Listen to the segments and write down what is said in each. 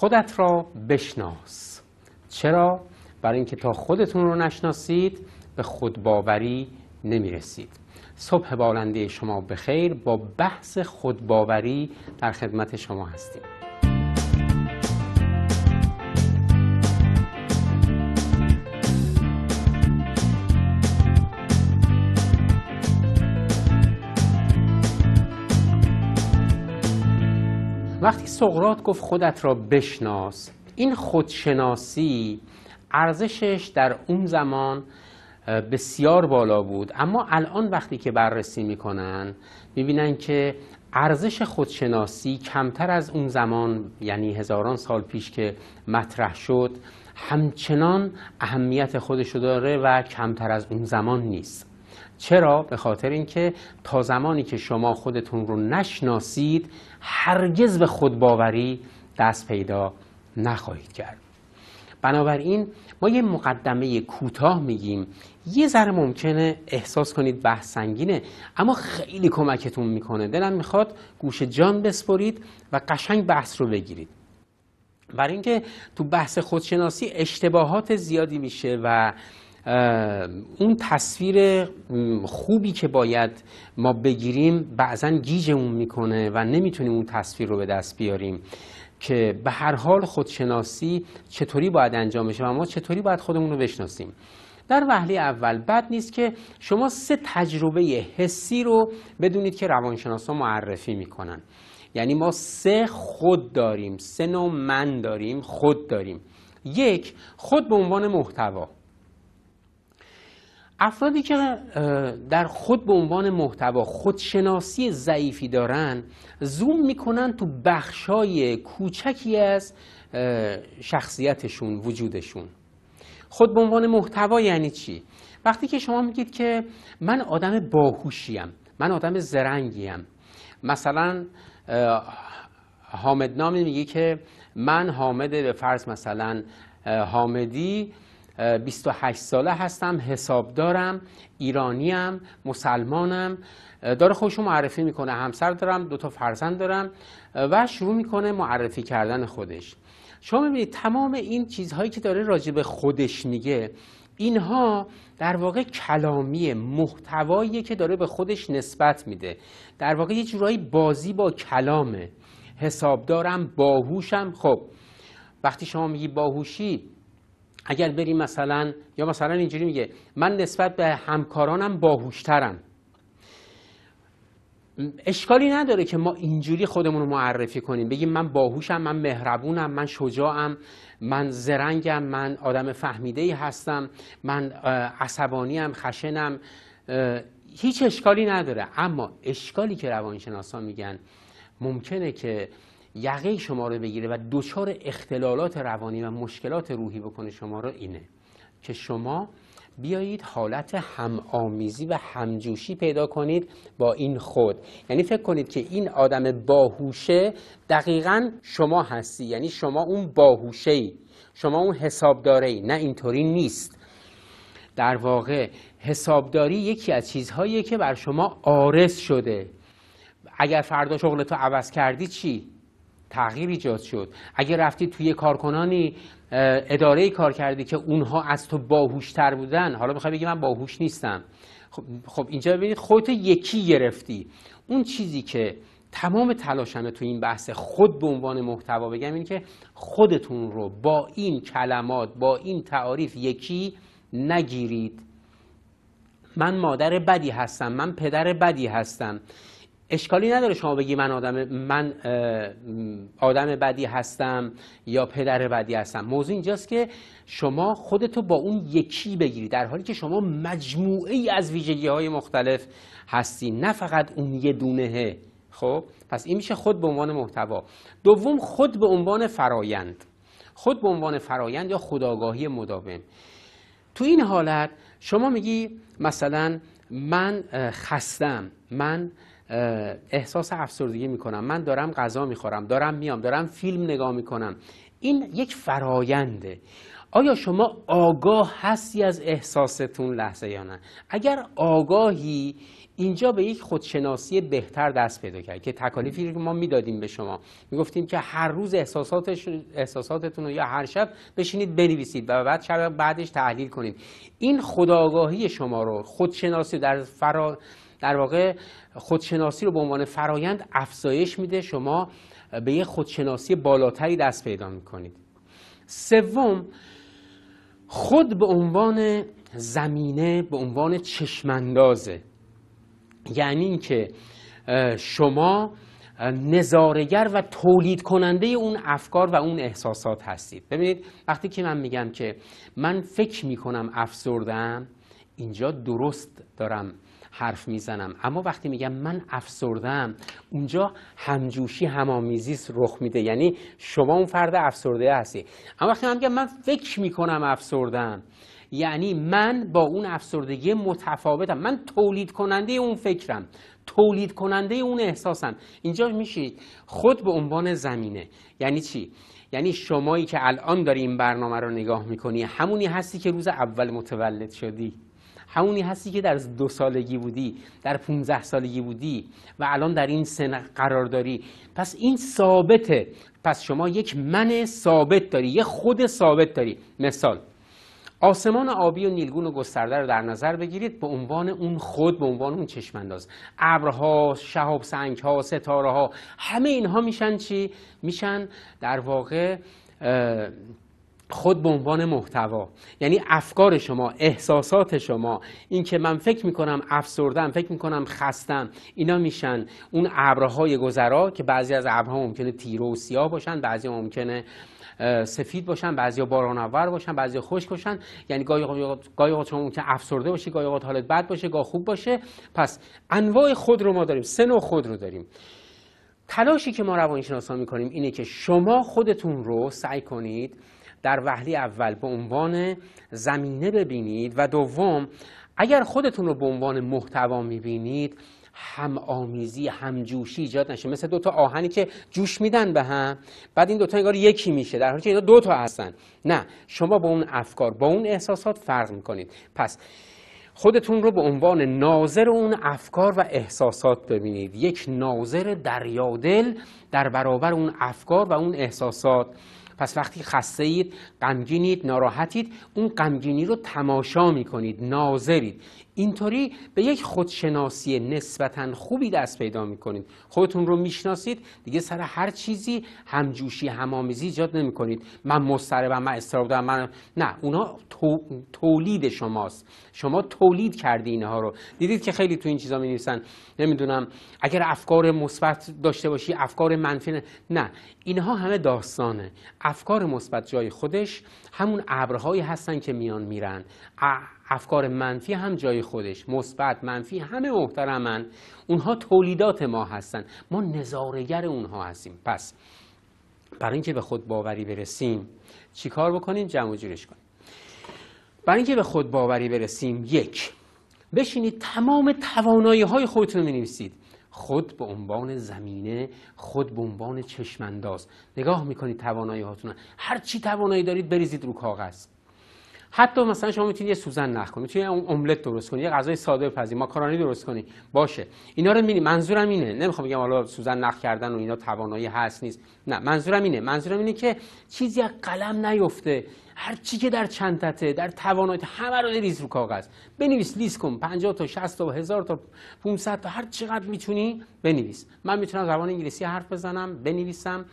خودت را بشناس چرا؟ برای اینکه تا خودتون رو نشناسید به خودباوری نمیرسید صبح بالنده شما بخیر با بحث خودباوری در خدمت شما هستیم وقتی سقراط گفت خودت را بشناس این خودشناسی ارزشش در اون زمان بسیار بالا بود اما الان وقتی که بررسی میکنن میبینن که ارزش خودشناسی کمتر از اون زمان یعنی هزاران سال پیش که مطرح شد همچنان اهمیت خودشو داره و کمتر از اون زمان نیست چرا به خاطر اینکه تا زمانی که شما خودتون رو نشناسید هرگز به خودباوری دست پیدا نخواهید کرد بنابراین ما یه مقدمه کوتاه میگیم یه ذره ممکنه احساس کنید بحث سنگینه اما خیلی کمکتون میکنه دلم میخواد گوش جان بسپرید و قشنگ بحث رو بگیرید برای اینکه تو بحث خودشناسی اشتباهات زیادی میشه و اون تصویر خوبی که باید ما بگیریم بعضا گیجمون میکنه و نمیتونیم اون تصویر رو به دست بیاریم که به هر حال خودشناسی چطوری باید انجام بشه و ما چطوری باید خودمون رو بشناسیم در وهله اول بد نیست که شما سه تجربه حسی رو بدونید که روانشناسا معرفی میکنن یعنی ما سه خود داریم سه نوع من داریم خود داریم یک خود به عنوان محتوا افرادی که در خود به عنوان محتوا خودشناسی ضعیفی دارن زوم میکنن تو بخشای کوچکی از شخصیتشون وجودشون خود به عنوان محتوا یعنی چی وقتی که شما میگید که من آدم باهوشیم من آدم زرنگیم مثلا حامد نامی میگه که من حامد به فرض مثلا حامدی 28 ساله هستم حسابدارم ایرانیم مسلمانم داره خودش معرفی میکنه همسر دارم دو تا فرزند دارم و شروع میکنه معرفی کردن خودش شما میبینید تمام این چیزهایی که داره راجع به خودش میگه اینها در واقع کلامی محتوایی که داره به خودش نسبت میده در واقع یه جورایی بازی با کلامه حسابدارم باهوشم خب وقتی شما میگی باهوشی اگر بریم مثلا یا مثلا اینجوری میگه من نسبت به همکارانم باهوشترم اشکالی نداره که ما اینجوری خودمون رو معرفی کنیم بگیم من باهوشم من مهربونم من شجاعم من زرنگم من آدم فهمیده هستم من عصبانیم خشنم هیچ اشکالی نداره اما اشکالی که روانشناسان میگن ممکنه که یقه شما رو بگیره و دچار اختلالات روانی و مشکلات روحی بکنه شما رو اینه که شما بیایید حالت همآمیزی و همجوشی پیدا کنید با این خود یعنی فکر کنید که این آدم باهوشه دقیقا شما هستی یعنی شما اون باهوشه ای شما اون حسابداره ای نه اینطوری نیست در واقع حسابداری یکی از چیزهایی که بر شما آرس شده اگر فردا شغل تو عوض کردی چی تغییر ایجاد شد اگه رفتی توی کارکنانی اداره کار کردی که اونها از تو باهوشتر بودن حالا میخوای بگی من باهوش نیستم خب،, خب, اینجا ببینید خودت یکی گرفتی اون چیزی که تمام تلاشمه تو این بحث خود به عنوان محتوا بگم این که خودتون رو با این کلمات با این تعاریف یکی نگیرید من مادر بدی هستم من پدر بدی هستم اشکالی نداره شما بگی من آدم من آدم بدی هستم یا پدر بدی هستم موضوع اینجاست که شما خودتو با اون یکی بگیری در حالی که شما مجموعه ای از ویژگی های مختلف هستی نه فقط اون یه دونه خب پس این میشه خود به عنوان محتوا دوم خود به عنوان فرایند خود به عنوان فرایند یا خداگاهی مداوم تو این حالت شما میگی مثلا من خستم من احساس افسردگی میکنم من دارم غذا میخورم دارم میام دارم فیلم نگاه میکنم این یک فراینده آیا شما آگاه هستی از احساستون لحظه یا نه اگر آگاهی اینجا به یک خودشناسی بهتر دست پیدا کرد که تکالیفی که ما میدادیم به شما میگفتیم که هر روز احساساتش، احساساتتون رو یا هر شب بشینید بنویسید و بعد شب بعدش تحلیل کنید این خودآگاهی شما رو خودشناسی در فرا در واقع خودشناسی رو به عنوان فرایند افزایش میده شما به یه خودشناسی بالاتری دست پیدا میکنید سوم خود به عنوان زمینه به عنوان چشمندازه یعنی اینکه شما نظارگر و تولید کننده اون افکار و اون احساسات هستید ببینید وقتی که من میگم که من فکر میکنم افسردم اینجا درست دارم حرف میزنم اما وقتی میگم من افسردم اونجا همجوشی همامیزی رخ میده یعنی شما اون فرد افسرده هستی اما وقتی من میگم من فکر میکنم افسردم یعنی من با اون افسردگی متفاوتم من تولید کننده اون فکرم تولید کننده اون احساسم اینجا میشید خود به عنوان زمینه یعنی چی یعنی شمایی که الان داری این برنامه رو نگاه میکنی همونی هستی که روز اول متولد شدی همونی هستی که در دو سالگی بودی در 15 سالگی بودی و الان در این سن قرار داری پس این ثابته پس شما یک من ثابت داری یک خود ثابت داری مثال آسمان آبی و نیلگون و گسترده رو در نظر بگیرید به عنوان اون خود به عنوان اون چشمانداز ابرها شهاب ها ستاره ها همه اینها میشن چی میشن در واقع خود به عنوان محتوا یعنی افکار شما احساسات شما این که من فکر کنم افسردم فکر کنم خستم اینا میشن اون ابرهای گذرا که بعضی از ابرها ممکنه تیره و سیاه باشن بعضی ممکنه سفید باشن بعضی باران آور باشن بعضی خشک باشن یعنی گاهی اوقات شما ممکنه افسرده باشی گاهی اوقات حالت بد باشه گاه خوب باشه پس انواع خود رو ما داریم سه و خود رو داریم تلاشی که ما روانشناسان میکنیم اینه که شما خودتون رو سعی کنید در وهله اول به عنوان زمینه ببینید و دوم اگر خودتون رو به عنوان محتوا میبینید هم آمیزی هم جوشی ایجاد نشه مثل دوتا آهنی که جوش میدن به هم بعد این دوتا انگار یکی میشه در حالی که اینا دوتا هستن نه شما با اون افکار با اون احساسات فرق میکنید پس خودتون رو به عنوان ناظر اون افکار و احساسات ببینید یک ناظر دریادل در برابر اون افکار و اون احساسات پس وقتی خسته اید غمگینید ناراحتید اون غمگینی رو تماشا میکنید ناظرید اینطوری به یک خودشناسی نسبتا خوبی دست پیدا میکنید خودتون رو میشناسید دیگه سر هر چیزی همجوشی همامیزی ایجاد نمیکنید من مضطربم من استراب دارم من نه اونا تولید شماست شما تولید کردی اینها رو دیدید که خیلی تو این چیزا می نمیدونم اگر افکار مثبت داشته باشی افکار منفی نه اینها همه داستانه افکار مثبت جای خودش همون ابرهایی هستن که میان میرن افکار منفی هم جای خودش مثبت منفی همه محترمن اونها تولیدات ما هستن ما نظارگر اونها هستیم پس برای اینکه به خود باوری برسیم چیکار بکنیم جمع و جورش کنیم برای اینکه به خود باوری برسیم یک بشینید تمام توانایی های خودتون رو می خود به عنوان زمینه خود به عنوان چشمنداز نگاه میکنید توانایی هاتون هر چی توانایی دارید بریزید رو کاغذ حتی مثلا شما میتونید یه سوزن نخ کنید میتونید یه املت درست کنید یه غذای ساده بپزید ماکارونی درست کنید باشه اینا رو میبینید منظورم اینه نمیخوام بگم حالا سوزن نخ کردن و اینا توانایی هست نیست نه منظورم اینه منظورم اینه که چیزی از قلم نیفته هر چی که در چنتته در توانایی همه رو بریز رو کاغذ بنویس لیست کن 50 تا 60 تا 1000 تا 500 تا هر چقدر میتونی بنویس من میتونم زبان انگلیسی حرف بزنم بنویسم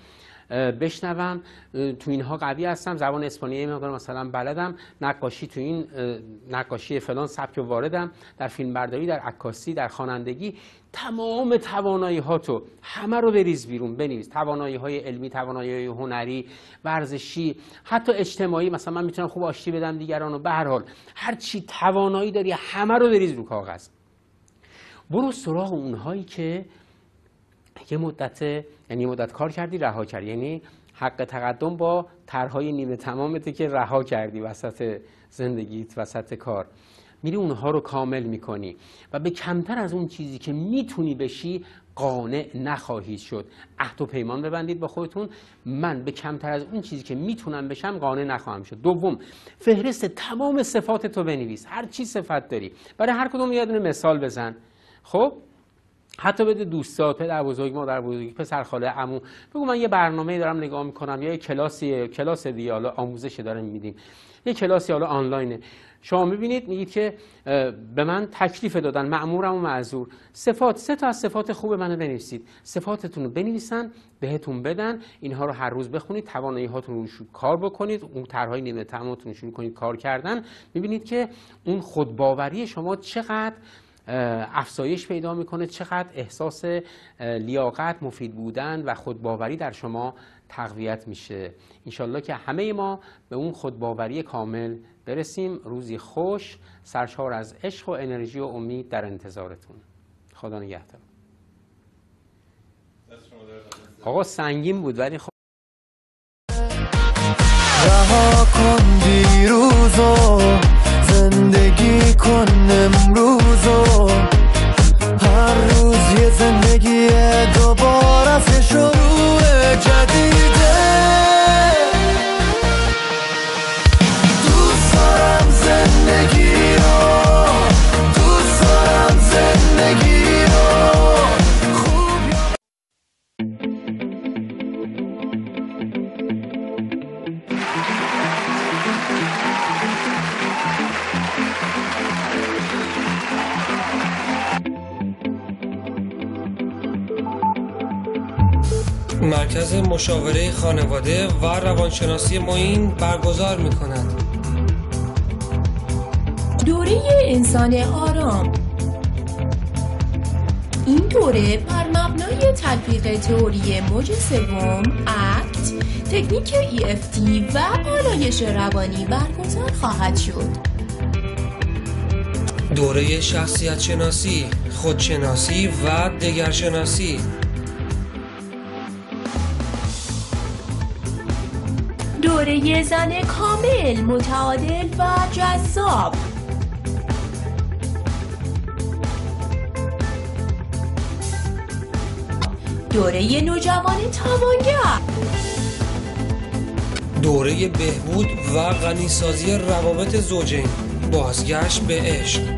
بشنوم تو اینها قوی هستم زبان اسپانیایی میگم مثلا بلدم نقاشی تو این نقاشی فلان سبک واردم در فیلم برداری در عکاسی در خوانندگی تمام توانایی ها تو همه رو بریز بیرون بنویس توانایی های علمی توانایی های هنری ورزشی حتی اجتماعی مثلا من میتونم خوب آشتی بدم دیگران و به هر حال هر چی توانایی داری همه رو بریز رو کاغذ برو سراغ اونهایی که یه مدت یعنی مدت کار کردی رها کردی یعنی حق تقدم با ترهای نیمه تمامته که رها کردی وسط زندگیت وسط کار میری اونها رو کامل میکنی و به کمتر از اون چیزی که میتونی بشی قانع نخواهید شد عهد و پیمان ببندید با خودتون من به کمتر از اون چیزی که میتونم بشم قانع نخواهم شد دوم فهرست تمام صفات تو بنویس هر چی صفت داری برای هر کدوم یه مثال بزن خب حتی بده دوستات پدر بزرگ مادر بزرگ پسر خاله عمو بگو من یه برنامه دارم نگاه میکنم یا یه کلاسی کلاس دیگه آموزشی آموزش داره میدیم یه کلاسی حالا آنلاینه شما میبینید میگید که به من تکلیف دادن معمورم و معذور صفات سه تا از صفات خوب منو بنویسید صفاتتون رو بنویسن بهتون بدن اینها رو هر روز بخونید توانایی هاتون رو کار بکنید اون طرحهای نیمه تمامتون شروع کنید کار کردن میبینید که اون خودباوری شما چقدر افزایش پیدا میکنه چقدر احساس لیاقت مفید بودن و خودباوری در شما تقویت میشه انشالله که همه ما به اون خودباوری کامل برسیم روزی خوش سرشار از عشق و انرژی و امید در انتظارتون خدا نگهدار آقا سنگین بود ولی خب رها کن دیروزو زندگی کن امروزو مشاوره خانواده و روانشناسی معین برگزار می کند. دوره انسان آرام این دوره بر مبنای تطبیق تئوری موج سوم اکت تکنیک EFT و آرایش روانی برگزار خواهد شد دوره شخصیت شناسی خودشناسی و دگرشناسی دوره زن کامل متعادل و جذاب دوره نوجوان توانگر دوره بهبود و غنیسازی روابط زوجین بازگشت به عشق